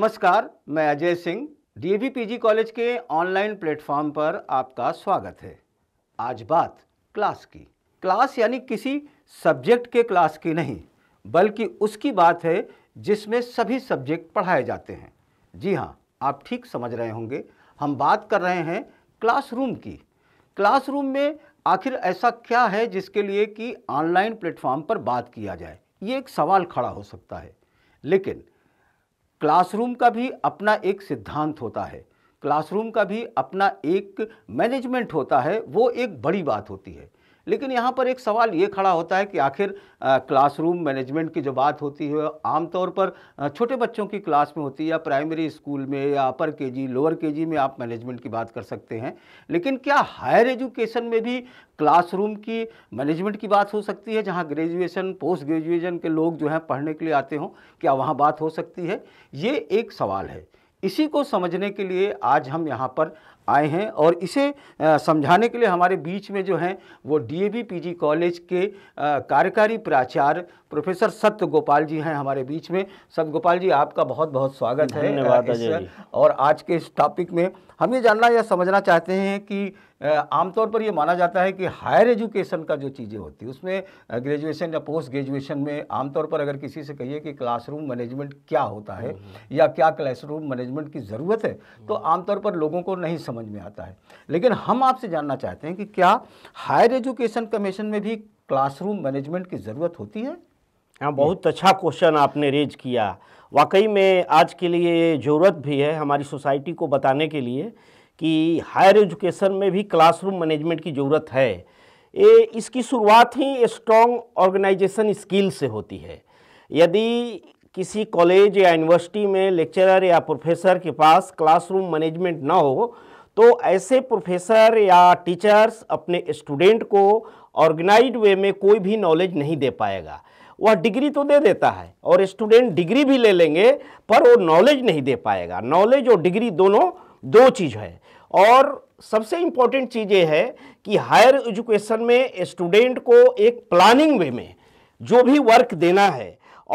नमस्कार मैं Ajay Singh D college के ऑनलाइन प्लेटफॉर्म पर आपका स्वागत है आज बात क्लास की क्लास यानी किसी सब्जेक्ट के क्लास की नहीं बल्कि उसकी बात है जिसमें सभी सब्जेक्ट पढ़ाए जाते हैं जी हाँ आप ठीक समझ रहे होंगे हम बात कर रहे हैं क्लासरूम की क्लासरूम में आखिर ऐसा क्या है जिसके लिए कि ऑनलाइन प्लेटफॉर्म पर बात किया जाए ये एक सवाल खड़ा हो सकता है लेकिन क्लासरूम का भी अपना एक सिद्धांत होता है क्लासरूम का भी अपना एक मैनेजमेंट होता है वो एक बड़ी बात होती है लेकिन यहाँ पर एक सवाल ये खड़ा होता है कि आखिर क्लासरूम मैनेजमेंट की जो बात होती है आमतौर पर छोटे बच्चों की क्लास में होती है या प्राइमरी स्कूल में या अपर के जी लोअर के जी में आप मैनेजमेंट की बात कर सकते हैं लेकिन क्या हायर एजुकेशन में भी क्लासरूम की मैनेजमेंट की बात हो सकती है जहाँ ग्रेजुएशन पोस्ट ग्रेजुएशन के लोग जो हैं पढ़ने के लिए आते हों क्या वहाँ बात हो सकती है ये एक सवाल है इसी को समझने के लिए आज हम यहाँ पर आए हैं और इसे समझाने के लिए हमारे बीच में जो हैं वो डीएवी पीजी कॉलेज के कार्यकारी प्राचार्य प्रोफेसर सत्य गोपाल जी हैं हमारे बीच में सत्य गोपाल जी आपका बहुत बहुत स्वागत है धन्यवाद और आज के इस टॉपिक में हम ये जानना या समझना चाहते हैं कि आमतौर पर ये माना जाता है कि हायर एजुकेशन का जो चीज़ें होती है उसमें ग्रेजुएशन या पोस्ट ग्रेजुएशन में आमतौर पर अगर किसी से कहिए कि क्लासरूम मैनेजमेंट क्या होता है हम्म, हम्म। या क्या क्लासरूम मैनेजमेंट की ज़रूरत है तो हम्म। आमतौर पर लोगों को नहीं समझ समझ में आता है लेकिन हम आपसे जानना चाहते हैं कि क्या हायर एजुकेशन कमीशन में भी क्लासरूम मैनेजमेंट की ज़रूरत होती है हाँ बहुत अच्छा क्वेश्चन आपने रेज किया वाकई में आज के लिए ज़रूरत भी है हमारी सोसाइटी को बताने के लिए कि हायर एजुकेशन में भी क्लासरूम मैनेजमेंट की ज़रूरत है ये इसकी शुरुआत ही स्ट्रॉन्ग ऑर्गेनाइजेशन स्किल से होती है यदि किसी कॉलेज या यूनिवर्सिटी में लेक्चरर या प्रोफेसर के पास क्लासरूम मैनेजमेंट ना हो तो ऐसे प्रोफेसर या टीचर्स अपने स्टूडेंट को ऑर्गेनाइज वे में कोई भी नॉलेज नहीं दे पाएगा वह डिग्री तो दे देता है और स्टूडेंट डिग्री भी ले लेंगे पर वो नॉलेज नहीं दे पाएगा नॉलेज और डिग्री दोनों दो चीज़ है और सबसे इम्पॉर्टेंट चीज़ ये है कि हायर एजुकेशन में स्टूडेंट को एक प्लानिंग वे में जो भी वर्क देना है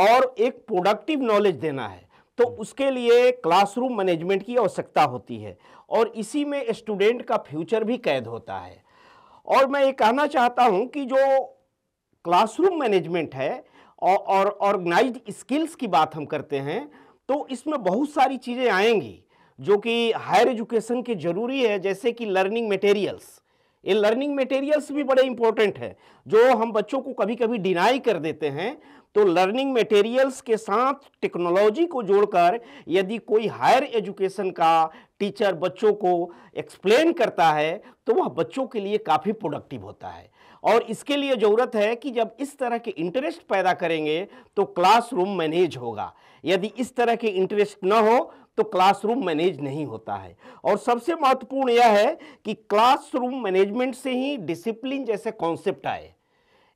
और एक प्रोडक्टिव नॉलेज देना है तो उसके लिए क्लासरूम मैनेजमेंट की आवश्यकता होती है और इसी में स्टूडेंट का फ्यूचर भी कैद होता है और मैं ये कहना चाहता हूँ कि जो क्लासरूम मैनेजमेंट है और ऑर्गेनाइज स्किल्स की बात हम करते हैं तो इसमें बहुत सारी चीज़ें आएंगी जो कि हायर एजुकेशन के ज़रूरी है जैसे कि लर्निंग मटेरियल्स ये लर्निंग मटेरियल्स भी बड़े इंपॉर्टेंट हैं जो हम बच्चों को कभी कभी डिनाई कर देते हैं तो लर्निंग मटेरियल्स के साथ टेक्नोलॉजी को जोड़कर यदि कोई हायर एजुकेशन का टीचर बच्चों को एक्सप्लेन करता है तो वह बच्चों के लिए काफ़ी प्रोडक्टिव होता है और इसके लिए ज़रूरत है कि जब इस तरह के इंटरेस्ट पैदा करेंगे तो क्लासरूम मैनेज होगा यदि इस तरह के इंटरेस्ट ना हो तो क्लासरूम मैनेज नहीं होता है और सबसे महत्वपूर्ण यह है कि क्लासरूम मैनेजमेंट से ही डिसिप्लिन जैसे कॉन्सेप्ट आए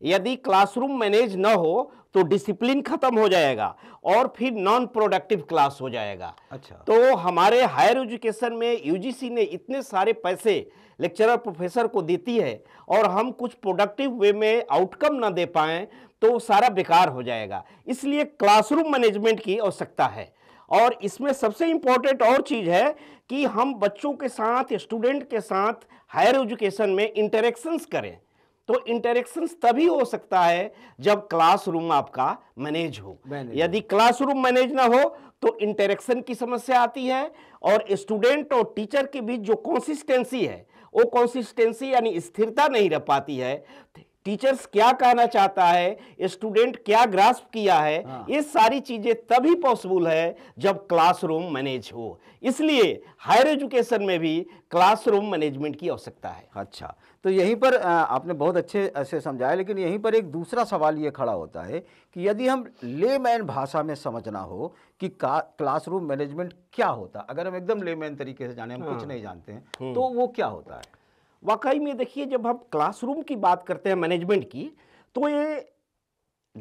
यदि क्लासरूम मैनेज न हो तो डिसिप्लिन खत्म हो जाएगा और फिर नॉन प्रोडक्टिव क्लास हो जाएगा अच्छा तो हमारे हायर एजुकेशन में यूजीसी ने इतने सारे पैसे लेक्चरर प्रोफेसर को देती है और हम कुछ प्रोडक्टिव वे में आउटकम ना दे पाएँ तो सारा बेकार हो जाएगा इसलिए क्लासरूम मैनेजमेंट की आवश्यकता है और इसमें सबसे इम्पॉर्टेंट और चीज़ है कि हम बच्चों के साथ स्टूडेंट के साथ हायर एजुकेशन में इंटरेक्शंस करें तो इंटरेक्शंस तभी हो सकता है जब क्लासरूम आपका मैनेज हो यदि क्लासरूम मैनेज ना हो तो इंटरेक्शन की समस्या आती है और स्टूडेंट और टीचर के बीच जो कंसिस्टेंसी है वो कंसिस्टेंसी यानी स्थिरता नहीं रह पाती है टीचर्स क्या कहना चाहता है स्टूडेंट क्या ग्रास्प किया है हाँ। ये सारी चीजें तभी पॉसिबल है जब क्लासरूम मैनेज हो इसलिए हायर एजुकेशन में भी क्लासरूम मैनेजमेंट की आवश्यकता है अच्छा तो यहीं पर आपने बहुत अच्छे से समझाया लेकिन यहीं पर एक दूसरा सवाल ये खड़ा होता है कि यदि हम ले भाषा में समझना हो कि क्लासरूम मैनेजमेंट क्या होता अगर हम एकदम ले तरीके से जाने हम हाँ। कुछ नहीं जानते हैं हम्म। तो वो क्या होता है वाकई में देखिए जब हम क्लासरूम की बात करते हैं मैनेजमेंट की तो ये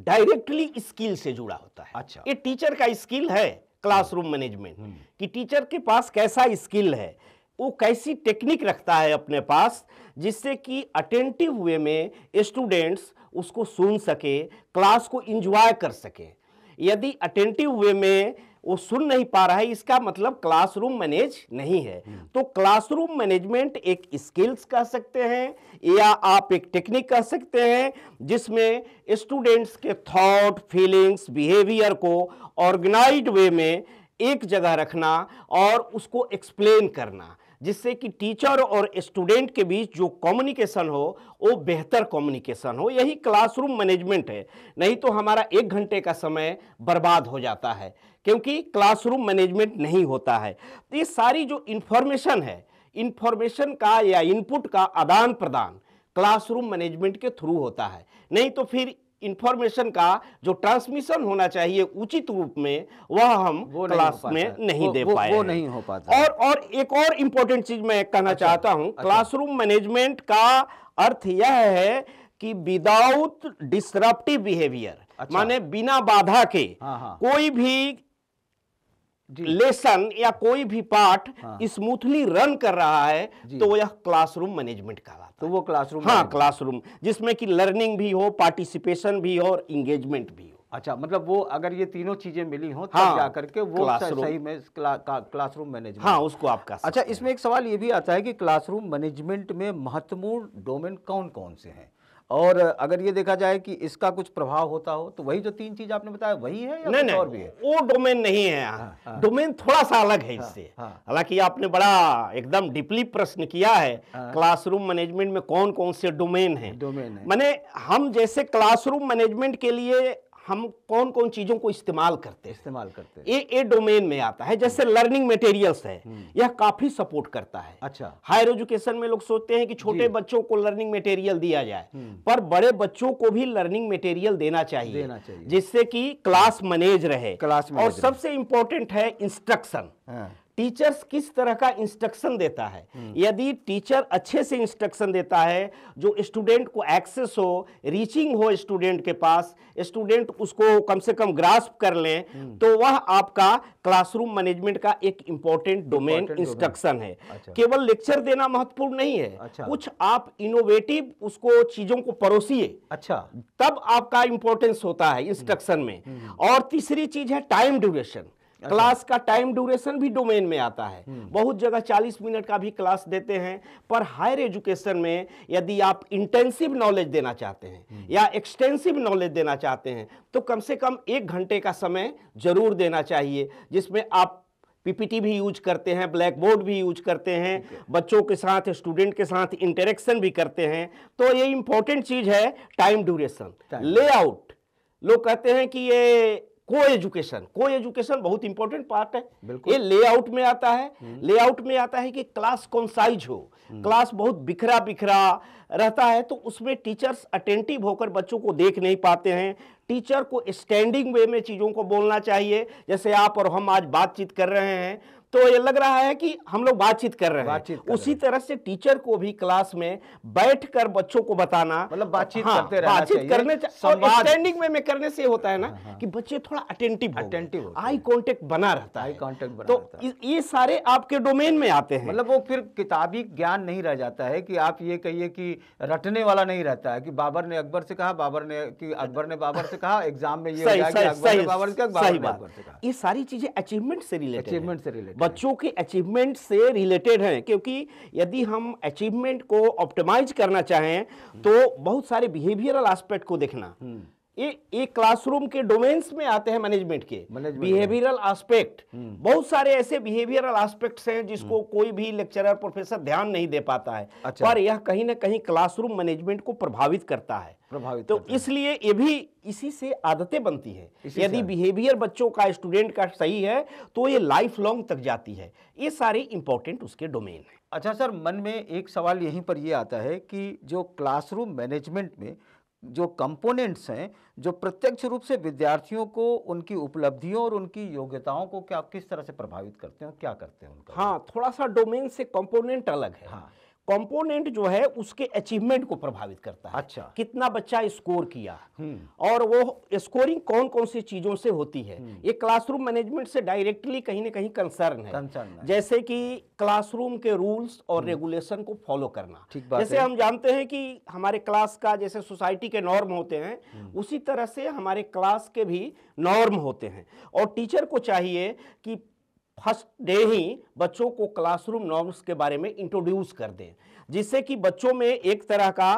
डायरेक्टली स्किल से जुड़ा होता है अच्छा ये टीचर का स्किल है क्लासरूम मैनेजमेंट हम्म। कि टीचर के पास कैसा स्किल है वो कैसी टेक्निक रखता है अपने पास जिससे कि अटेंटिव वे में स्टूडेंट्स उसको सुन सके क्लास को इंजॉय कर सकें यदि अटेंटिव वे में वो सुन नहीं पा रहा है इसका मतलब क्लासरूम मैनेज नहीं है हम्म। तो क्लासरूम मैनेजमेंट एक स्किल्स कह सकते हैं या आप एक टेक्निक कह सकते हैं जिसमें स्टूडेंट्स के थॉट फीलिंग्स बिहेवियर को ऑर्गेनाइज्ड वे में एक जगह रखना और उसको एक्सप्लेन करना जिससे कि टीचर और स्टूडेंट के बीच जो कम्युनिकेशन हो वो बेहतर कम्युनिकेशन हो यही क्लासरूम मैनेजमेंट है नहीं तो हमारा एक घंटे का समय बर्बाद हो जाता है क्योंकि क्लासरूम मैनेजमेंट नहीं होता है तो ये सारी जो इन्फॉर्मेशन है इन्फॉर्मेशन का या इनपुट का आदान प्रदान क्लासरूम मैनेजमेंट के थ्रू होता है नहीं तो फिर इन्फॉर्मेशन का जो ट्रांसमिशन होना चाहिए उचित रूप में वह हम क्लास में नहीं वो, दे पाए वो, वो नहीं हो पाता और और एक और इम्पोर्टेंट चीज मैं कहना अच्छा, चाहता हूँ अच्छा। क्लासरूम मैनेजमेंट का अर्थ यह है कि विदाउट डिसरप्टिव बिहेवियर अच्छा। माने बिना बाधा के हाँ हाँ। कोई भी लेसन या कोई भी पाठ हाँ। स्मूथली रन कर रहा है तो यह क्लासरूम मैनेजमेंट कहलाता तो वो क्लासरूम हाँ क्लासरूम जिसमें कि लर्निंग भी हो पार्टिसिपेशन भी हो और इंगेजमेंट भी हो अच्छा मतलब वो अगर ये तीनों चीजें मिली हो तो हाँ, जाकर के वो सही में क्लासरूम मैनेजमेंट हाँ उसको आपका अच्छा इसमें एक सवाल ये भी आता है कि क्लासरूम मैनेजमेंट में महत्वपूर्ण डोमेन कौन कौन से हैं और अगर ये देखा जाए कि इसका कुछ प्रभाव होता हो तो वही जो तीन चीज आपने बताया वही है या नहीं, नहीं, और भी है वो डोमेन नहीं है हाँ, हाँ, डोमेन थोड़ा सा अलग है हाँ, इससे हाँ, हालांकि आपने बड़ा एकदम डीपली प्रश्न किया है हाँ, क्लासरूम मैनेजमेंट में कौन कौन से डोमेन है डोमेन मैंने हम जैसे क्लासरूम मैनेजमेंट के लिए हम कौन कौन चीज़ों को इस्तेमाल करते हैं इस्तेमाल करते हैं ये ए डोमेन में आता है जैसे लर्निंग हम्म। मटेरियल्स है हम्म। यह काफ़ी सपोर्ट करता है अच्छा हायर एजुकेशन में लोग सोचते हैं कि छोटे बच्चों को लर्निंग मटेरियल दिया जाए हम्म। पर बड़े बच्चों को भी लर्निंग मटेरियल देना चाहिए देना चाहिए जिससे कि क्लास मैनेज रहे क्लास और सबसे इंपॉर्टेंट है इंस्ट्रक्शन टीचर्स किस तरह का इंस्ट्रक्शन देता है हम्म। यदि टीचर अच्छे से इंस्ट्रक्शन देता है जो स्टूडेंट को एक्सेस हो रीचिंग हो स्टूडेंट के पास स्टूडेंट उसको कम से कम ग्रास्प कर लें हम्म। तो वह आपका क्लासरूम मैनेजमेंट का एक इम्पोर्टेंट डोमेन इंस्ट्रक्शन है अच्छा। केवल लेक्चर देना महत्वपूर्ण नहीं है अच्छा। कुछ आप इनोवेटिव उसको चीजों को परोसिए अच्छा तब आपका इंपॉर्टेंस होता है इंस्ट्रक्शन में हम्म। और तीसरी चीज है टाइम ड्यूरेशन अच्छा। क्लास का टाइम ड्यूरेशन भी डोमेन में आता है हम्म। बहुत जगह 40 मिनट का भी क्लास देते हैं पर हायर एजुकेशन में यदि आप इंटेंसिव नॉलेज देना चाहते हैं हम्म। या एक्सटेंसिव नॉलेज देना चाहते हैं तो कम से कम एक घंटे का समय जरूर देना चाहिए जिसमें आप पीपीटी भी यूज करते हैं ब्लैक बोर्ड भी यूज करते हैं okay. बच्चों के साथ स्टूडेंट के साथ इंटरेक्शन भी करते हैं तो ये इंपॉर्टेंट चीज़ है टाइम ड्यूरेशन लेआउट लोग कहते हैं कि ये को एजुकेशन को एजुकेशन बहुत इंपॉर्टेंट पार्ट है ये लेआउट में आता है लेआउट हम्म। में आता है कि क्लास कौन साइज हो क्लास हम्म। बहुत बिखरा बिखरा रहता है तो उसमें टीचर्स अटेंटिव होकर बच्चों को देख नहीं पाते हैं टीचर को स्टैंडिंग वे में चीज़ों को बोलना चाहिए जैसे आप और हम आज बातचीत कर रहे हैं तो ये लग रहा है कि हम लोग बातचीत कर रहे हैं उसी तरह से टीचर को भी क्लास में बैठ कर बच्चों को बताना मतलब बातचीत हाँ, करते रहना बातचीत करने स्टैंडिंग में, में करने से होता है ना हाँ, हाँ। कि बच्चे थोड़ा अटेंटिव अटेंटिव आई कॉन्टेक्ट बना रहता है आई कांटेक्ट तो ये सारे आपके डोमेन में आते हैं मतलब वो फिर किताबी ज्ञान नहीं रह जाता है कि आप ये कहिए कि रटने वाला नहीं रहता है कि बाबर ने अकबर से कहा बाबर ने कि अकबर ने बाबर से कहा एग्जाम में ये सही से कहा ये सारी चीजें अचीवमेंट से रिलेटेड अचीवमेंट से रिलेटेड बच्चों के अचीवमेंट से रिलेटेड हैं क्योंकि यदि हम अचीवमेंट को ऑप्टिमाइज करना चाहें तो बहुत सारे बिहेवियरल एस्पेक्ट को देखना हम्म। ये क्लासरूम के डोमेन्स में आते हैं मैनेजमेंट के बिहेवियरल हम्म। एस्पेक्ट बहुत सारे ऐसे बिहेवियरल एस्पेक्ट्स हैं जिसको हम्म। कोई भी लेक्चरर प्रोफेसर ध्यान नहीं दे पाता है अच्छा। पर यह कहीं ना कहीं क्लासरूम मैनेजमेंट को प्रभावित करता है प्रभावित तो इसलिए ये भी इसी से आदतें बनती है यदि बिहेवियर बच्चों का स्टूडेंट का सही है तो ये लाइफ लॉन्ग तक जाती है ये सारे इंपॉर्टेंट उसके डोमेन है अच्छा सर मन में एक सवाल यहीं पर ये आता है कि जो क्लासरूम मैनेजमेंट में जो कंपोनेंट्स हैं जो प्रत्यक्ष रूप से विद्यार्थियों को उनकी उपलब्धियों और उनकी योग्यताओं को क्या किस तरह से प्रभावित करते हैं क्या करते हैं उनका हाँ थोड़ा सा डोमेन से कंपोनेंट अलग है हाँ कंपोनेंट जो है उसके अचीवमेंट को प्रभावित करता है अच्छा कितना बच्चा स्कोर किया हम्म। और वो स्कोरिंग कौन कौन सी चीजों से होती है हम्म। ये क्लासरूम मैनेजमेंट से डायरेक्टली कहीं ना कहीं कंसर्न है जैसे कि क्लासरूम के रूल्स और हम्म। रेगुलेशन को फॉलो करना ठीक बात जैसे हम जानते हैं कि हमारे क्लास का जैसे सोसाइटी के नॉर्म होते हैं उसी तरह से हमारे क्लास के भी नॉर्म होते हैं और टीचर को चाहिए कि फर्स्ट डे ही बच्चों को क्लासरूम नॉर्म्स के बारे में इंट्रोड्यूस कर दें जिससे कि बच्चों में एक तरह का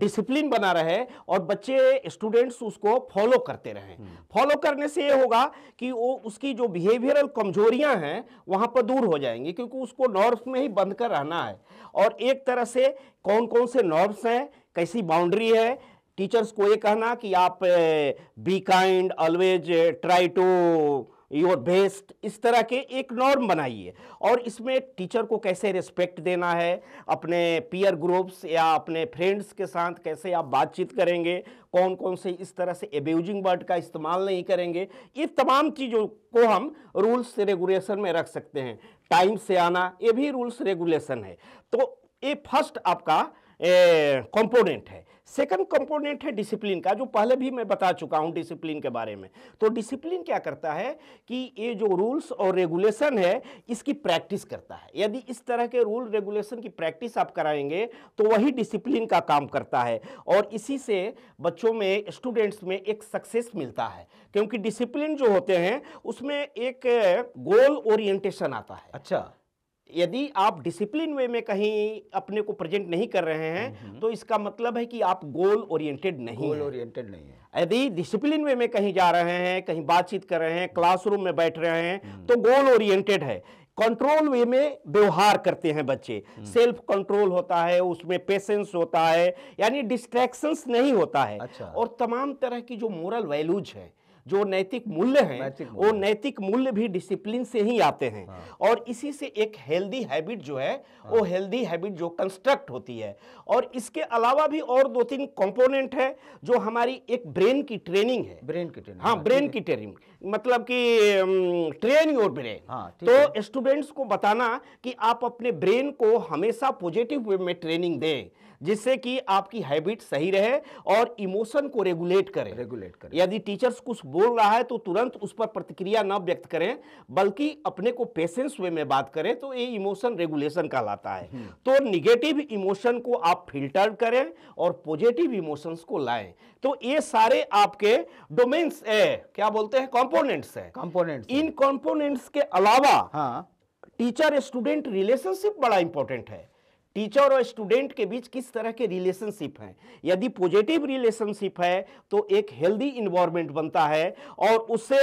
डिसिप्लिन बना रहे और बच्चे स्टूडेंट्स उसको फॉलो करते रहें फॉलो हम्म। करने से ये होगा कि वो उसकी जो बिहेवियरल कमजोरियां हैं वहाँ पर दूर हो जाएंगी क्योंकि उसको नॉर्म्स में ही बंद कर रहना है और एक तरह से कौन कौन से नॉर्म्स हैं कैसी बाउंड्री है टीचर्स को ये कहना कि आप be kind always try to your best इस तरह के एक नॉर्म बनाइए और इसमें टीचर को कैसे रिस्पेक्ट देना है अपने पीयर ग्रुप्स या अपने फ्रेंड्स के साथ कैसे आप बातचीत करेंगे कौन कौन से इस तरह से एब्यूजिंग वर्ड का इस्तेमाल नहीं करेंगे ये तमाम चीज़ों को हम रूल्स रेगुलेशन में रख सकते हैं टाइम से आना ये भी रूल्स रेगुलेशन है तो ये फर्स्ट आपका कंपोनेंट है सेकंड कंपोनेंट है डिसिप्लिन का जो पहले भी मैं बता चुका हूं डिसिप्लिन के बारे में तो डिसिप्लिन क्या करता है कि ये जो रूल्स और रेगुलेशन है इसकी प्रैक्टिस करता है यदि इस तरह के रूल रेगुलेशन की प्रैक्टिस आप कराएंगे तो वही डिसिप्लिन का काम करता है और इसी से बच्चों में स्टूडेंट्स में एक सक्सेस मिलता है क्योंकि डिसिप्लिन जो होते हैं उसमें एक गोल ओरिएंटेशन आता है अच्छा यदि आप डिसिप्लिन वे में कहीं अपने को प्रेजेंट नहीं कर रहे हैं हम्म, हम्म। तो इसका मतलब है कि आप गोल ओरिएंटेड नहीं गोल ओरिएंटेड नहीं है यदि डिसिप्लिन वे में कहीं जा रहे हैं कहीं बातचीत कर रहे हैं क्लासरूम में बैठ रहे हैं हम्म। तो गोल ओरिएंटेड है कंट्रोल वे में व्यवहार करते हैं बच्चे सेल्फ कंट्रोल होता है उसमें पेशेंस होता है यानी डिस्ट्रैक्शंस नहीं होता है अच्छा। और तमाम तरह की जो मोरल वैल्यूज है जो नैतिक मूल्य हैं वो नैतिक मूल्य भी डिसिप्लिन से ही आते हैं हाँ। और इसी से एक हेल्दी हैबिट जो है हाँ। वो हेल्दी हैबिट जो कंस्ट्रक्ट होती है और इसके अलावा भी और दो तीन कंपोनेंट है जो हमारी एक ब्रेन की ट्रेनिंग है ब्रेन की ट्रेनिंग हाँ ब्रेन हाँ, की ट्रेनिंग मतलब कि ट्रेन योर ब्रेन तो स्टूडेंट्स को बताना कि आप अपने ब्रेन को हमेशा पॉजिटिव वे में ट्रेनिंग दें जिससे कि आपकी हैबिट सही रहे और इमोशन को रेगुलेट करें रेगुलेट करें यदि टीचर्स कुछ बोल रहा है तो तुरंत उस पर प्रतिक्रिया न व्यक्त करें बल्कि अपने को पेशेंस वे में बात करें तो ये इमोशन रेगुलेशन कहलाता है हम्म। तो निगेटिव इमोशन को आप फिल्टर करें और पॉजिटिव इमोशंस को लाएं तो ये सारे आपके डोमेन्स है क्या बोलते हैं कॉम्पोनेंट्स है कॉम्पोनेंट इन कॉम्पोनेंट्स के अलावा हाँ टीचर स्टूडेंट रिलेशनशिप बड़ा इंपॉर्टेंट है टीचर और स्टूडेंट के बीच किस तरह के रिलेशनशिप हैं यदि पॉजिटिव रिलेशनशिप है तो एक हेल्दी इन्वायरमेंट बनता है और उससे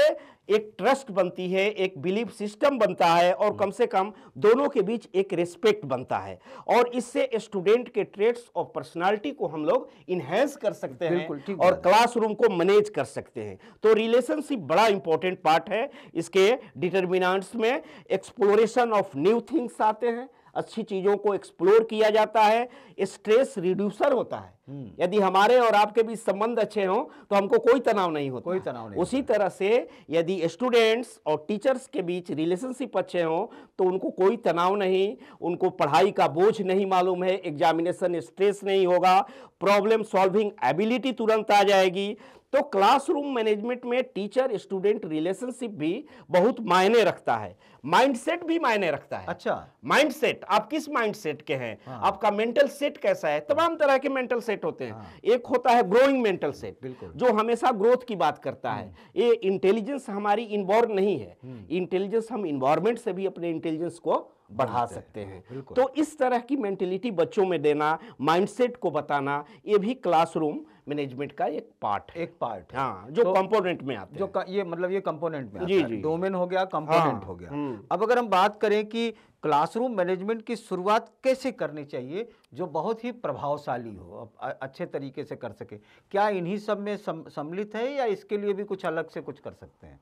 एक ट्रस्ट बनती है एक बिलीफ सिस्टम बनता है और हम्म। कम से कम दोनों के बीच एक रिस्पेक्ट बनता है और इससे स्टूडेंट के ट्रेड्स और पर्सनालिटी को हम लोग इन्हेंस कर सकते हैं और क्लासरूम को मैनेज कर सकते हैं तो रिलेशनशिप बड़ा इंपॉर्टेंट पार्ट है इसके डिटर्मिनाट्स में एक्सप्लोरेशन ऑफ न्यू थिंग्स आते हैं अच्छी चीज़ों को एक्सप्लोर किया जाता है स्ट्रेस रिड्यूसर होता है हम्म। यदि हमारे और आपके बीच संबंध अच्छे हों तो हमको कोई तनाव नहीं होता कोई तनाव नहीं उसी तरह से यदि स्टूडेंट्स और टीचर्स के बीच रिलेशनशिप अच्छे हों तो उनको कोई तनाव नहीं उनको पढ़ाई का बोझ नहीं मालूम है एग्जामिनेशन स्ट्रेस नहीं होगा प्रॉब्लम सॉल्विंग एबिलिटी तुरंत आ जाएगी तो क्लासरूम मैनेजमेंट में टीचर स्टूडेंट रिलेशनशिप भी बहुत मायने रखता है माइंडसेट भी मायने रखता है अच्छा माइंडसेट आप किस माइंडसेट के हैं हाँ। आपका मेंटल सेट कैसा है तमाम तरह के मेंटल सेट होते हैं हाँ। एक होता है ग्रोइंग मेंटल सेट जो हमेशा ग्रोथ की बात करता है हम्म। ये इंटेलिजेंस हमारी इन्वॉल्व नहीं है हम्म। इंटेलिजेंस हम इन्वायरमेंट से भी अपने इंटेलिजेंस को बढ़ा सकते हैं हाँ, तो इस तरह की मेंटेलिटी बच्चों में देना माइंडसेट को बताना ये भी क्लासरूम मैनेजमेंट का एक पार्ट है। एक पार्ट है। हाँ जो तो, कंपोनेंट में आते जो हैं। ये मतलब ये कंपोनेंट में जी जी डोमेन हो गया कंपोनेंट हाँ, हो गया हम्म। अब अगर हम बात करें कि क्लासरूम मैनेजमेंट की शुरुआत कैसे करनी चाहिए जो बहुत ही प्रभावशाली हो अच्छे तरीके से कर सके क्या इन्हीं सब में सम्मिलित है या इसके लिए भी कुछ अलग से कुछ कर सकते हैं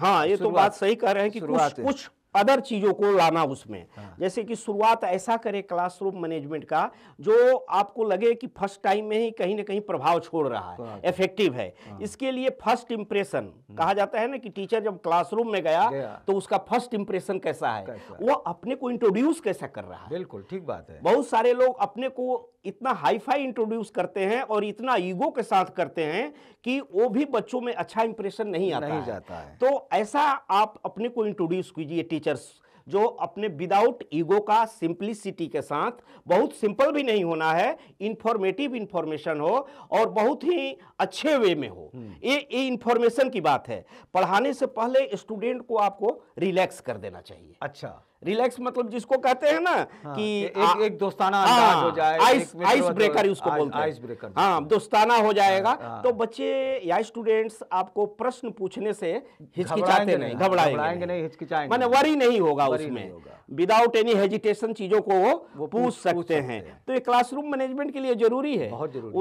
हाँ ये तो बात सही कह रहे हैं कि कुछ कुछ अदर चीज़ों को लाना उसमें हाँ। जैसे कि शुरुआत ऐसा करें क्लासरूम मैनेजमेंट का जो आपको लगे कि फर्स्ट टाइम में ही कहीं ना कहीं प्रभाव छोड़ रहा है इफेक्टिव हाँ। है हाँ। इसके लिए फर्स्ट इम्प्रेशन हम्म। कहा जाता है ना कि टीचर जब क्लासरूम में गया, गया। तो उसका फर्स्ट इम्प्रेशन कैसा है कैसा? वो अपने को इंट्रोड्यूस कैसा कर रहा है बिल्कुल ठीक बात है बहुत सारे लोग अपने को इतना हाईफाई इंट्रोड्यूस करते हैं और इतना ईगो के साथ करते हैं कि वो भी बच्चों में अच्छा इंप्रेशन नहीं आता नहीं है। जाता है तो ऐसा आप अपने को इंट्रोड्यूस कीजिए टीचर्स जो अपने विदाउट ईगो का सिंप्लिसिटी के साथ बहुत सिंपल भी नहीं होना है इंफॉर्मेटिव इंफॉर्मेशन हो और बहुत ही अच्छे वे में हो हम्म। ये ये इंफॉर्मेशन की बात है पढ़ाने से पहले स्टूडेंट को आपको रिलैक्स कर देना चाहिए अच्छा रिलैक्स मतलब जिसको कहते हैं ना हाँ, कि ए, एक, एक दोस्ताना हाँ, अंदाज हो जाए आइस आइस तो ब्रेकर उसको आ, बोलते हैं आइस ब्रेकर हाँ दोस्ताना हो जाएगा आ, हाँ, आ, हाँ। तो बच्चे या स्टूडेंट्स आपको प्रश्न पूछने से हिचकिचाते नहीं घबराएंगे नहीं हिचकिचाएंगे मैंने वरी नहीं होगा उसमें विदाउट एनी हेजिटेशन चीजों को वो पूछ सकते हैं तो ये क्लासरूम मैनेजमेंट के लिए जरूरी है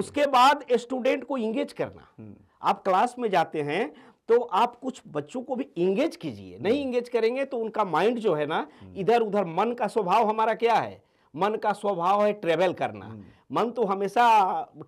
उसके बाद स्टूडेंट को इंगेज करना हम्म। आप क्लास में जाते हैं तो आप कुछ बच्चों को भी इंगेज कीजिए नहीं इंगेज हम्म। करेंगे तो उनका माइंड जो है ना हम्म। इधर उधर मन का स्वभाव हमारा क्या है मन का स्वभाव है ट्रेवल करना हम्म। मन तो हमेशा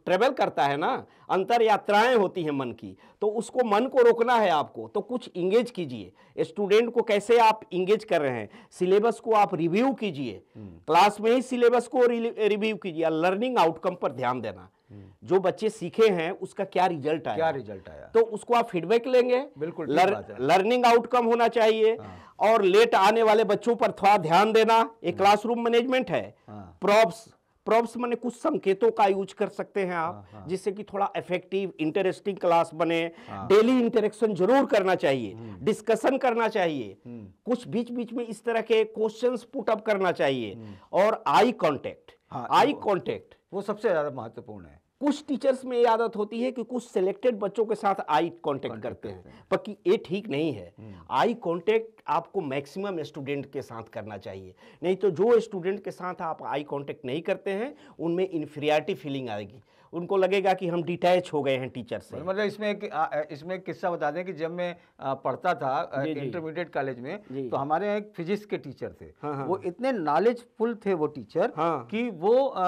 ट्रेवल करता है ना अंतर यात्राएं होती हैं मन की तो उसको मन को रोकना है आपको तो कुछ इंगेज कीजिए स्टूडेंट को कैसे आप इंगेज कर रहे हैं सिलेबस को आप रिव्यू कीजिए क्लास में ही सिलेबस को रिव्यू कीजिए लर्निंग आउटकम पर ध्यान देना हम्म। जो बच्चे सीखे हैं उसका क्या रिजल्ट आया क्या रिजल्ट आया तो उसको आप फीडबैक लेंगे बिल्कुल लर, लर्निंग आउटकम होना चाहिए हाँ। और लेट आने वाले बच्चों पर थोड़ा ध्यान देना एक क्लासरूम मैनेजमेंट है हाँ। प्रॉप्स प्रॉप्स मैंने कुछ संकेतों का यूज कर सकते हैं आप हाँ, हाँ। जिससे कि थोड़ा इफेक्टिव इंटरेस्टिंग क्लास बने डेली हाँ। इंटरेक्शन जरूर करना चाहिए डिस्कशन हम्म। करना चाहिए हम्म। कुछ बीच बीच में इस तरह के क्वेश्चंस पुट अप करना चाहिए और आई कांटेक्ट आई कांटेक्ट वो सबसे ज़्यादा महत्वपूर्ण है कुछ टीचर्स में ये आदत होती है कि कुछ सिलेक्टेड बच्चों के साथ आई कांटेक्ट करते हैं पर कि ये ठीक नहीं है आई हम्म। कांटेक्ट आपको मैक्सिमम स्टूडेंट के साथ करना चाहिए नहीं तो जो स्टूडेंट के साथ आप आई कांटेक्ट नहीं करते हैं उनमें इन्फीरियरिटी फीलिंग आएगी उनको लगेगा कि हम डिटैच हो गए हैं टीचर से मतलब इसमें एक इसमें एक किस्सा बता दें कि जब मैं पढ़ता था इंटरमीडिएट कॉलेज में तो हमारे यहाँ एक फिजिक्स के टीचर थे हाँ हाँ। वो इतने नॉलेजफुल थे वो टीचर हाँ। कि वो आ,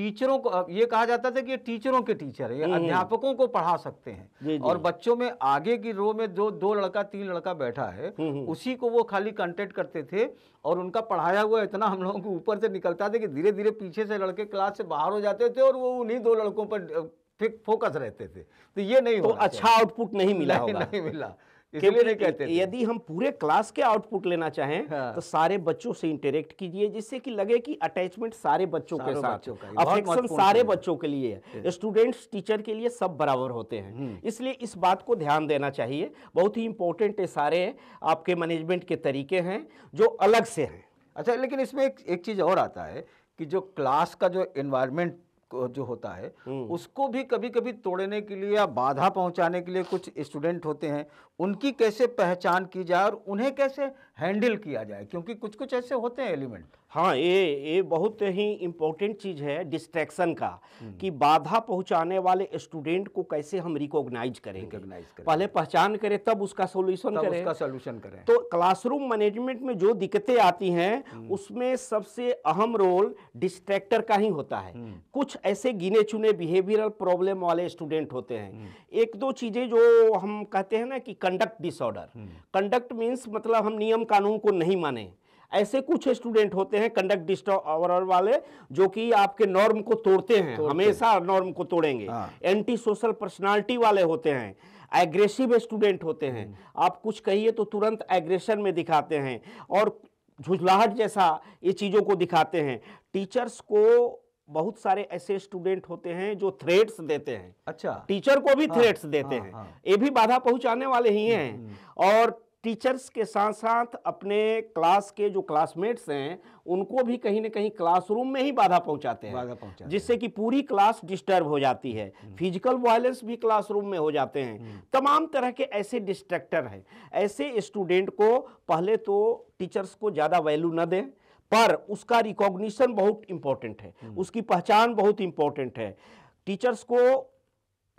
टीचरों को ये कहा जाता था कि ये टीचरों के टीचर है ये हम्म। अध्यापकों को पढ़ा सकते हैं जी, जी। और बच्चों में आगे की रो में जो दो लड़का तीन लड़का बैठा है हम्म, हम्म। उसी को वो खाली कंटेक्ट करते थे और उनका पढ़ाया हुआ इतना हम लोगों को ऊपर से निकलता था कि धीरे धीरे पीछे से लड़के क्लास से बाहर हो जाते थे और वो उन्हीं दो लड़कों पर फोकस रहते थे तो ये नहीं तो अच्छा आउटपुट नहीं मिला नहीं मिला इसलिए नहीं कहते यदि हम पूरे क्लास के आउटपुट लेना चाहें हाँ। तो सारे बच्चों से इंटरेक्ट कीजिए जिससे कि लगे कि अटैचमेंट सारे बच्चों के साथ अफेक्शन सारे बच्चों के लिए स्टूडेंट्स टीचर के लिए सब बराबर होते हैं हम्म। इसलिए इस बात को ध्यान देना चाहिए बहुत ही इंपॉर्टेंट है सारे आपके मैनेजमेंट के तरीके हैं जो अलग से हैं अच्छा लेकिन इसमें एक, एक चीज़ और आता है कि जो क्लास का जो इन्वायरमेंट जो होता है हम्म। उसको भी कभी कभी तोड़ने के लिए या बाधा पहुंचाने के लिए कुछ स्टूडेंट होते हैं उनकी कैसे पहचान की जाए और उन्हें कैसे हैंडल किया जाए क्योंकि कुछ कुछ ऐसे होते हैं एलिमेंट हाँ ये ये बहुत ही इम्पोर्टेंट चीज़ है डिस्ट्रैक्शन का हम्म। कि बाधा पहुंचाने वाले स्टूडेंट को कैसे हम रिकॉग्नाइज करें रिकॉग्नाइज करें पहले पहचान करें तब उसका सोल्यूशन करें उसका सोल्यूशन करें तो क्लासरूम मैनेजमेंट में जो दिक्कतें आती हैं हम्म। उसमें सबसे अहम रोल डिस्ट्रैक्टर का ही होता है हम्म। कुछ ऐसे गिने चुने बिहेवियरल प्रॉब्लम वाले स्टूडेंट होते हैं एक दो चीज़ें जो हम कहते हैं ना कि कंडक्ट डिसऑर्डर कंडक्ट मीन्स मतलब हम नियम कानून को नहीं माने ऐसे कुछ स्टूडेंट होते हैं कंडक्ट डिस्टर्बर वाले जो कि आपके नॉर्म को तोड़ते हैं तोड़ते हमेशा नॉर्म को तोड़ेंगे एंटी सोशल पर्सनालिटी वाले होते हैं एग्रेसिव स्टूडेंट होते हैं हम्म। आप कुछ कहिए तो तुरंत एग्रेशन में दिखाते हैं और झुझलाहट जैसा ये चीज़ों को दिखाते हैं टीचर्स को बहुत सारे ऐसे स्टूडेंट होते हैं जो थ्रेट्स देते हैं अच्छा टीचर को भी हाँ, थ्रेट्स हाँ, देते हाँ, हैं हाँ. ये भी बाधा पहुंचाने वाले ही हैं हम्म, हम्म। और टीचर्स के साथ साथ अपने क्लास के जो क्लासमेट्स हैं उनको भी कहीं ना कहीं क्लासरूम में ही बाधा पहुंचाते हैं बाधा पहुंचाते जिससे कि पूरी क्लास डिस्टर्ब हो जाती है हम्म। फिजिकल वायलेंस भी क्लासरूम में हो जाते हैं हम्म। तमाम तरह के ऐसे डिस्ट्रैक्टर हैं ऐसे स्टूडेंट को पहले तो टीचर्स को ज़्यादा वैल्यू ना दें पर उसका रिकॉग्निशन बहुत इम्पॉर्टेंट है हम्म। उसकी पहचान बहुत इम्पोर्टेंट है टीचर्स को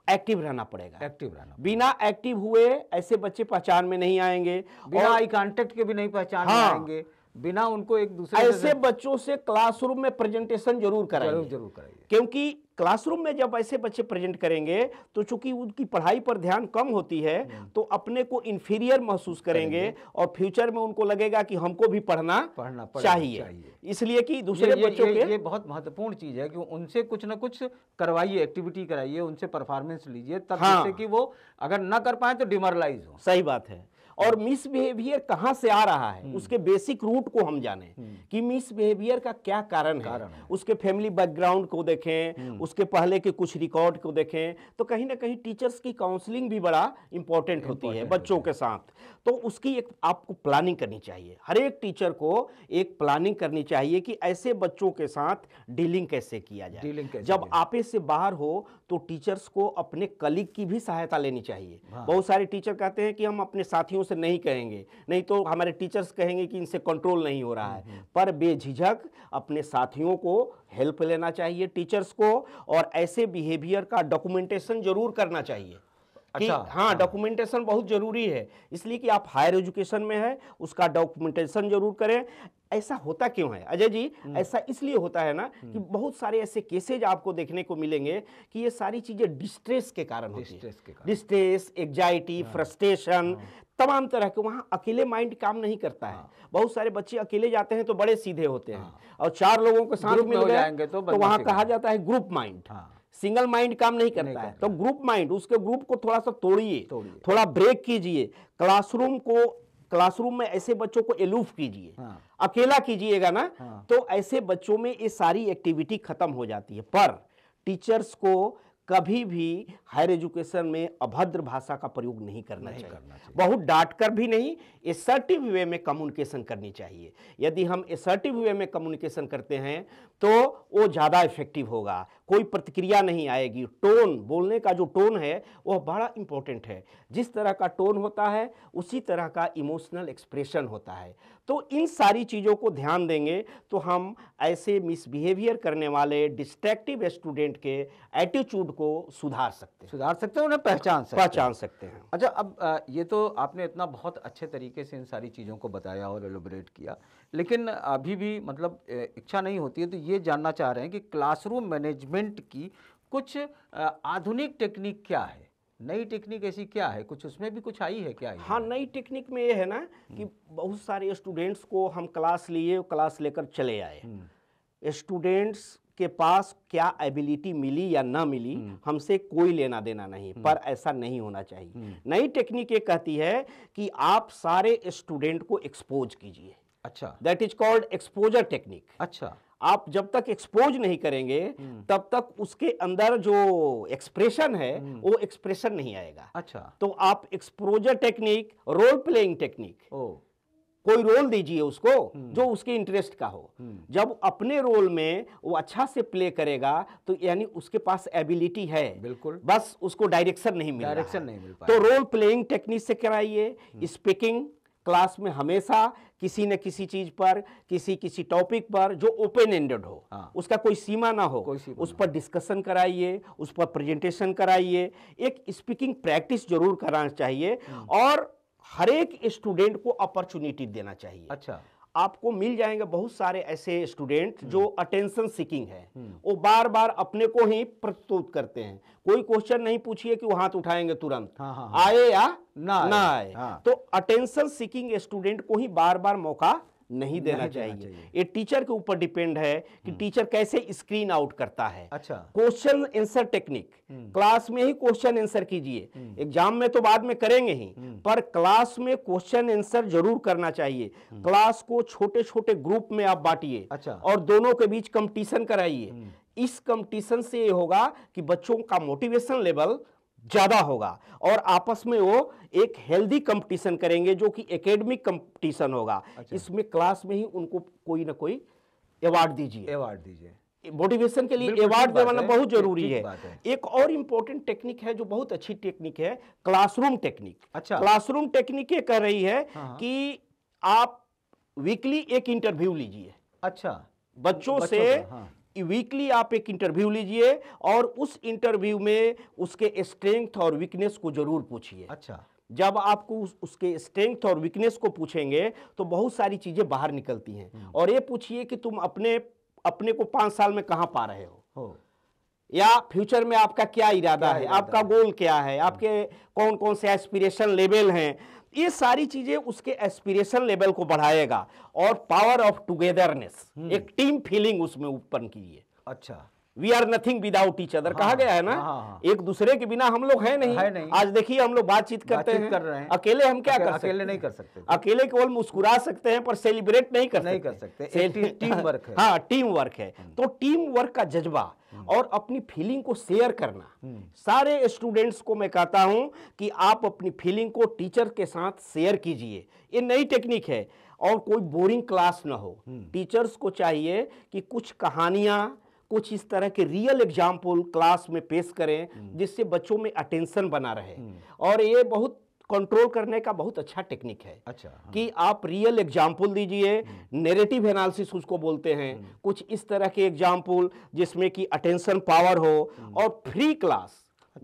एक्टिव रहना पड़ेगा एक्टिव रहना बिना एक्टिव हुए ऐसे बच्चे पहचान में नहीं आएंगे बिना आई कांटेक्ट के भी नहीं पहचान हाँ, में आएंगे बिना उनको एक दूसरे ऐसे बच्चों से क्लासरूम में प्रेजेंटेशन जरूर कराइए जरूर जरूर कराइए क्योंकि क्लासरूम में जब ऐसे बच्चे प्रेजेंट करेंगे तो चूंकि उनकी पढ़ाई पर ध्यान कम होती है हम्म। तो अपने को इन्फीरियर महसूस करेंगे और फ्यूचर में उनको लगेगा कि हमको भी पढ़ना पढ़ना, चाहिए, चाहिए। इसलिए कि दूसरे बच्चों ये, के ये बहुत महत्वपूर्ण चीज है कि उनसे कुछ ना कुछ करवाइए एक्टिविटी कराइए उनसे परफॉर्मेंस लीजिए तब हाँ। कि वो अगर ना कर पाए तो डिमोरलाइज हो सही बात है और मिसबिहेवियर कहां से आ रहा है हम्म। उसके बेसिक रूट को हम जाने हम्म। कि मिसबिहेवियर का क्या कारण है उसके फैमिली बैकग्राउंड को देखें हम्म। उसके पहले के कुछ रिकॉर्ड को देखें तो कहीं ना कहीं टीचर्स की काउंसलिंग भी बड़ा इंपॉर्टेंट होती है बच्चों के साथ तो उसकी एक आपको प्लानिंग करनी चाहिए हर एक टीचर को एक प्लानिंग करनी चाहिए कि ऐसे बच्चों के साथ डीलिंग कैसे किया जाए कैसे जब आपे से बाहर हो तो टीचर्स को अपने कलीग की भी सहायता लेनी चाहिए बहुत सारे टीचर कहते हैं कि हम अपने साथियों से नहीं कहेंगे नहीं तो हमारे टीचर्स कहेंगे कि इनसे कंट्रोल नहीं हो रहा है हम्म, हम्म। पर बेझिझक अपने साथियों को हेल्प लेना चाहिए टीचर्स को और ऐसे बिहेवियर का डॉक्यूमेंटेशन जरूर करना चाहिए अच्छा हाँ डॉक्यूमेंटेशन हाँ। बहुत ज़रूरी है इसलिए कि आप हायर एजुकेशन में है उसका डॉक्यूमेंटेशन जरूर करें ऐसा होता क्यों है अजय जी हम्म। ऐसा इसलिए होता है ना कि हम्म। बहुत सारे ऐसे केसेज आपको देखने को मिलेंगे कि ये सारी चीजें डिस्ट्रेस के कारण होती है डिस्ट्रेस एग्जाइटी फ्रस्ट्रेशन तमाम तरह के वहां अकेले माइंड काम नहीं करता है हाँ। बहुत सारे बच्चे अकेले जाते हैं तो बड़े सीधे होते हैं हाँ। और चार लोगों के साथ मिल गए तो, तो वहाँ कहा जाता है ग्रुप माइंड सिंगल माइंड काम नहीं करता नहीं है तो ग्रुप माइंड उसके ग्रुप को थोड़ा सा तोड़िए थोड़ा ब्रेक कीजिए क्लासरूम को क्लासरूम में ऐसे बच्चों को एलूफ कीजिए हाँ। अकेला कीजिएगा ना हाँ। तो ऐसे बच्चों में ये सारी एक्टिविटी खत्म हो जाती है पर टीचर्स को कभी भी हायर एजुकेशन में अभद्र भाषा का प्रयोग नहीं करना नहीं चाहिए करना चाहिए बहुत डांट कर भी नहीं एसर्टिव वे में कम्युनिकेशन करनी चाहिए यदि हम एसर्टिव वे में कम्युनिकेशन करते हैं तो वो ज़्यादा इफेक्टिव होगा कोई प्रतिक्रिया नहीं आएगी टोन बोलने का जो टोन है वह बड़ा इम्पोर्टेंट है जिस तरह का टोन होता है उसी तरह का इमोशनल एक्सप्रेशन होता है तो इन सारी चीज़ों को ध्यान देंगे तो हम ऐसे मिसबिहेवियर करने वाले डिस्ट्रैक्टिव स्टूडेंट के एटीट्यूड को सुधार सकते हैं सुधार सकते हैं उन्हें पहचान सकते पहचान सकते हैं अच्छा अब ये तो आपने इतना बहुत अच्छे तरीके से इन सारी चीज़ों को बताया और एलोबरेट किया लेकिन अभी भी मतलब इच्छा नहीं होती है तो ये जानना चाह रहे हैं कि क्लासरूम मैनेजमेंट की कुछ आधुनिक टेक्निक क्या है नई टेक्निक ऐसी क्या है कुछ उसमें भी कुछ आई है क्या हाँ नई टेक्निक में ये है ना हम्म। कि बहुत सारे स्टूडेंट्स को हम क्लास लिए क्लास लेकर चले आए हम्म। स्टूडेंट्स के पास क्या एबिलिटी मिली या ना मिली हम्म। हमसे कोई लेना देना नहीं पर ऐसा नहीं होना चाहिए नई टेक्निक ये कहती है कि आप सारे स्टूडेंट को एक्सपोज कीजिए अच्छा that is called exposure technique अच्छा आप जब तक एक्सपोज नहीं करेंगे हम्म। तब तक उसके अंदर जो एक्सप्रेशन है हम्म। वो एक्सप्रेशन नहीं आएगा अच्छा तो आप exposure technique role playing technique कोई रोल दीजिए उसको हम्म। जो उसके इंटरेस्ट का हो जब अपने रोल में वो अच्छा से प्ले करेगा तो यानी उसके पास एबिलिटी है बिल्कुल बस उसको डायरेक्शन नहीं मिल डायरेक्शन नहीं मिल तो रोल प्लेइंग टेक्निक से कराइए स्पीकिंग क्लास में हमेशा किसी न किसी चीज पर किसी किसी टॉपिक पर जो ओपन एंडेड हो हाँ। उसका कोई सीमा ना हो सीमा उस पर डिस्कशन कराइए उस पर प्रेजेंटेशन कराइए एक स्पीकिंग प्रैक्टिस जरूर कराना चाहिए हम्म। और हर एक स्टूडेंट को अपॉर्चुनिटी देना चाहिए अच्छा आपको मिल जाएंगे बहुत सारे ऐसे स्टूडेंट हम्म। जो अटेंशन सीकिंग है वो बार बार अपने को ही प्रस्तुत करते हैं कोई क्वेश्चन नहीं पूछिए कि वो हाथ उठाएंगे तुरंत हाँ, हाँ, हाँ। आए या ना ना आए। हाँ। तो अटेंशन सीकिंग स्टूडेंट को ही बार बार मौका नहीं देना नहीं चाहिए।, चाहिए ये टीचर के ऊपर डिपेंड है कि टीचर हम्म। कैसे स्क्रीन आउट करता है अच्छा क्वेश्चन आंसर टेक्निक क्लास में ही क्वेश्चन आंसर कीजिए एग्जाम हम्म। में तो बाद में करेंगे ही हम्म। पर क्लास में क्वेश्चन आंसर जरूर करना चाहिए क्लास को छोटे छोटे ग्रुप में आप बांटिए अच्छा और दोनों के बीच कंपटीशन कराइए इस कंपटीशन से ये होगा कि बच्चों का मोटिवेशन लेवल ज़्यादा होगा और आपस में वो एक हेल्दी कंपटीशन करेंगे जो कि एकेडमिक कंपटीशन होगा अच्छा। इसमें क्लास में ही उनको कोई ना कोई अवार्ड दीजिए अवार्ड दीजिए मोटिवेशन के लिए अवार्ड देना बहुत जरूरी है।, है एक और इम्पोर्टेंट टेक्निक है जो बहुत अच्छी टेक्निक है क्लासरूम टेक्निक अच्छा क्लासरूम टेक्निक ये कह रही है हाँ, हाँ। कि आप वीकली एक इंटरव्यू लीजिए अच्छा बच्चों, बच्चों से हाँ। वीकली आप एक इंटरव्यू लीजिए और उस इंटरव्यू में उसके स्ट्रेंथ और वीकनेस को जरूर पूछिए अच्छा जब आपको उस, उसके स्ट्रेंथ और वीकनेस को पूछेंगे तो बहुत सारी चीज़ें बाहर निकलती हैं हम्म। और ये पूछिए कि तुम अपने अपने को पांच साल में कहाँ पा रहे हो, हो। या फ्यूचर में आपका क्या इरादा है आपका गोल क्या है आपके कौन कौन से एस्पिरेशन लेवल हैं ये सारी चीजें उसके एस्पिरेशन लेवल को बढ़ाएगा और पावर ऑफ टुगेदरनेस एक टीम फीलिंग उसमें उत्पन्न कीजिए अच्छा we are nothing without each other कहा हाँ, गया है ना हाँ, हाँ, हाँ. एक दूसरे के बिना हम लोग है नहीं, है नहीं। आज देखिए हम लोग बातचीत करते हैं कर रहे हैं अकेले हम क्या कर सकते अकेले नहीं कर सकते अकेले केवल मुस्कुरा सकते हैं पर सेलिब्रेट नहीं कर नहीं सकते, कर सकते टीम वर्क है हाँ टीम वर्क है हम्म। तो टीम वर्क का जज्बा हम्म। और अपनी फीलिंग को शेयर करना हम्म। सारे स्टूडेंट्स को मैं कहता हूं कि आप अपनी फीलिंग को टीचर के साथ शेयर कीजिए ये नई टेक्निक है और कोई बोरिंग क्लास ना हो टीचर्स हम्म। को चाहिए कि कुछ कहानियां कुछ इस तरह के रियल एग्जाम्पल क्लास में पेश करें जिससे बच्चों में अटेंशन बना रहे और ये बहुत कंट्रोल करने का बहुत अच्छा टेक्निक है अच्छा हाँ। कि आप रियल एग्जाम्पल दीजिए नेगेटिव हम्म। एनालिसिस उसको बोलते हैं हम्म। कुछ इस तरह के एग्जाम्पल जिसमें कि अटेंशन पावर हो हम्म। और free class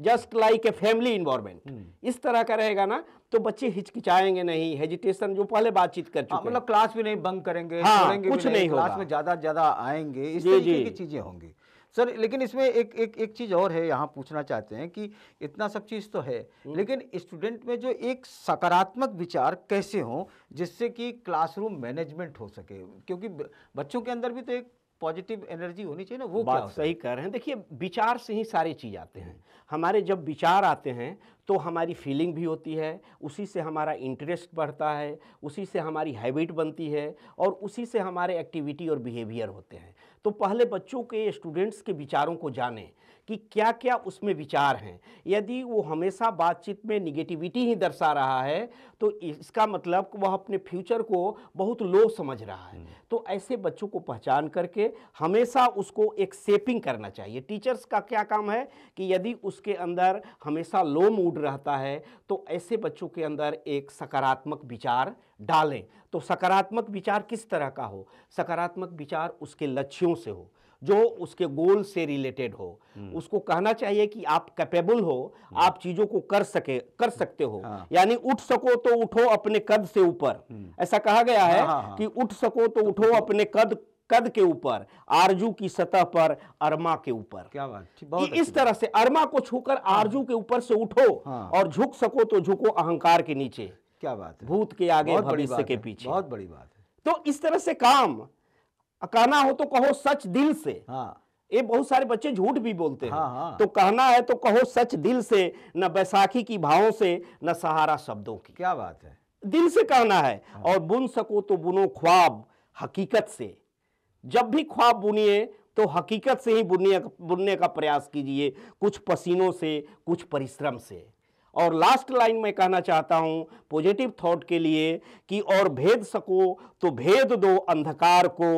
just like a family environment इस तरह का रहेगा ना तो बच्चे हिचकिचाएंगे नहीं हेजिटेशन जो पहले बातचीत कर हाँ, चुके मतलब क्लास भी नहीं बंक करेंगे हाँ, कुछ नहीं, नहीं क्लास में ज्यादा ज्यादा आएंगे इस तरीके की चीजें होंगी सर लेकिन इसमें एक एक एक चीज़ और है यहाँ पूछना चाहते हैं कि इतना सब चीज़ तो है हम्म। लेकिन स्टूडेंट में जो एक सकारात्मक विचार कैसे हो जिससे कि क्लासरूम मैनेजमेंट हो सके क्योंकि बच्चों के अंदर भी तो एक पॉजिटिव एनर्जी होनी चाहिए ना वो बात सही कह रहे हैं देखिए विचार से ही सारी चीज़ आते हैं हमारे जब विचार आते हैं तो हमारी फीलिंग भी होती है उसी से हमारा इंटरेस्ट बढ़ता है उसी से हमारी हैबिट बनती है और उसी से हमारे एक्टिविटी और बिहेवियर होते हैं तो पहले बच्चों के स्टूडेंट्स के विचारों को जानें कि क्या क्या उसमें विचार हैं यदि वो हमेशा बातचीत में निगेटिविटी ही दर्शा रहा है तो इसका मतलब वह अपने फ्यूचर को बहुत लो समझ रहा है हम्म। तो ऐसे बच्चों को पहचान करके हमेशा उसको एक सेपिंग करना चाहिए टीचर्स का क्या काम है कि यदि उसके अंदर हमेशा लो मूड रहता है तो ऐसे बच्चों के अंदर एक सकारात्मक विचार डालें तो सकारात्मक विचार किस तरह का हो सकारात्मक विचार उसके लक्ष्यों से हो जो उसके गोल से रिलेटेड हो हम्म। उसको कहना चाहिए कि आप कैपेबल हो हम्म। आप चीजों को कर सके कर सकते हो हाँ। यानी उठ सको तो उठो अपने कद से ऊपर हम्म। ऐसा कहा गया है हाँ, हाँ, हाँ। कि उठ सको तो, तो उठो अपने कद कद के ऊपर आरजू की सतह पर अरमा के ऊपर क्या बात बहुत इस तरह से अरमा को छूकर आरजू हाँ। के ऊपर से उठो हाँ। और झुक सको तो झुको अहंकार के नीचे क्या बात है भूत के आगे भविष्य के पीछे बहुत बड़ी बात है तो इस तरह से काम कहना हो तो कहो सच दिल से हाँ ये बहुत सारे बच्चे झूठ भी बोलते हैं हाँ, हाँ। तो कहना है तो कहो सच दिल से न बैसाखी की भावों से न सहारा शब्दों की क्या बात है दिल से कहना है हाँ। और बुन सको तो बुनो ख्वाब हकीकत से जब भी ख्वाब बुनिए तो हकीकत से ही बुनने बुनने का प्रयास कीजिए कुछ पसीनों से कुछ परिश्रम से और लास्ट लाइन में कहना चाहता हूं पॉजिटिव थॉट के लिए कि और भेद सको तो भेद दो अंधकार को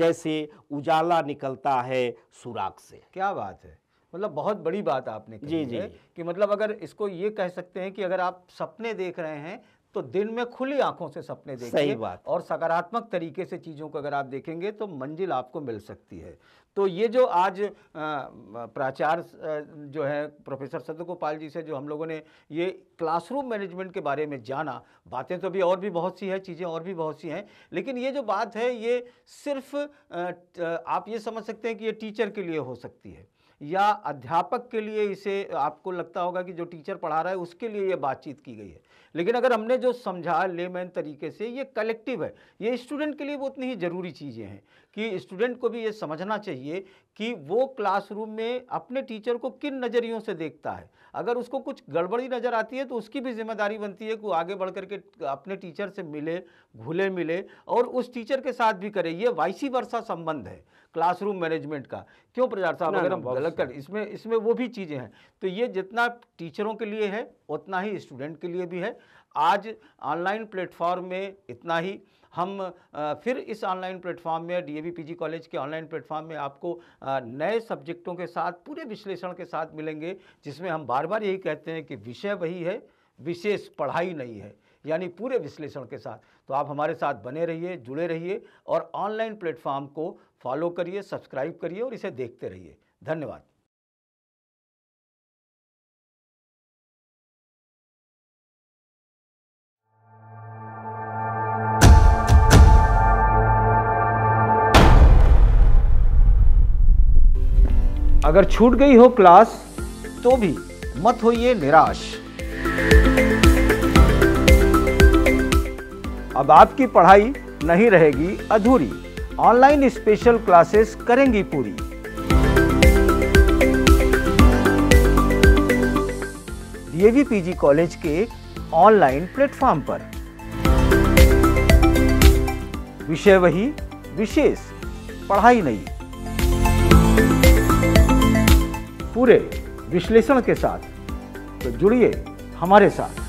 जैसे उजाला निकलता है सुराग से क्या बात है मतलब बहुत बड़ी बात आपने कही जी जी कि मतलब अगर इसको ये कह सकते हैं कि अगर आप सपने देख रहे हैं तो दिन में खुली आंखों से सपने देखिए और सकारात्मक तरीके से चीज़ों को अगर आप देखेंगे तो मंजिल आपको मिल सकती है तो ये जो आज प्राचार्य जो है प्रोफेसर सत्यगोपाल जी से जो हम लोगों ने ये क्लासरूम मैनेजमेंट के बारे में जाना बातें तो अभी और भी बहुत सी है चीज़ें और भी बहुत सी हैं लेकिन ये जो बात है ये सिर्फ आप ये समझ सकते हैं कि ये टीचर के लिए हो सकती है या अध्यापक के लिए इसे आपको लगता होगा कि जो टीचर पढ़ा रहा है उसके लिए ये बातचीत की गई है लेकिन अगर हमने जो समझा मैन तरीके से ये कलेक्टिव है ये स्टूडेंट के लिए वो उतनी ही ज़रूरी चीज़ें हैं कि स्टूडेंट को भी ये समझना चाहिए कि वो क्लासरूम में अपने टीचर को किन नज़रियों से देखता है अगर उसको कुछ गड़बड़ी नज़र आती है तो उसकी भी जिम्मेदारी बनती है कि वो आगे बढ़ करके अपने टीचर से मिले घुले मिले और उस टीचर के साथ भी करे ये वाइसी वर्षा संबंध है क्लासरूम मैनेजमेंट का क्यों प्रचार साहब अगर हम गलत कर इसमें इसमें वो भी चीज़ें हैं तो ये जितना टीचरों के लिए है उतना ही स्टूडेंट के लिए भी है आज ऑनलाइन प्लेटफॉर्म में इतना ही हम फिर इस ऑनलाइन प्लेटफॉर्म में डी जी कॉलेज के ऑनलाइन प्लेटफॉर्म में आपको नए सब्जेक्टों के साथ पूरे विश्लेषण के साथ मिलेंगे जिसमें हम बार बार यही कहते हैं कि विषय वही है विशेष पढ़ाई नहीं है यानी पूरे विश्लेषण के साथ तो आप हमारे साथ बने रहिए जुड़े रहिए और ऑनलाइन प्लेटफॉर्म को फॉलो करिए सब्सक्राइब करिए और इसे देखते रहिए धन्यवाद अगर छूट गई हो क्लास तो भी मत होइए निराश अब आपकी पढ़ाई नहीं रहेगी अधूरी ऑनलाइन स्पेशल क्लासेस करेंगी पूरी डीएवी पीजी कॉलेज के ऑनलाइन प्लेटफॉर्म पर विषय वही विशेष पढ़ाई नहीं पूरे विश्लेषण के साथ तो जुड़िए हमारे साथ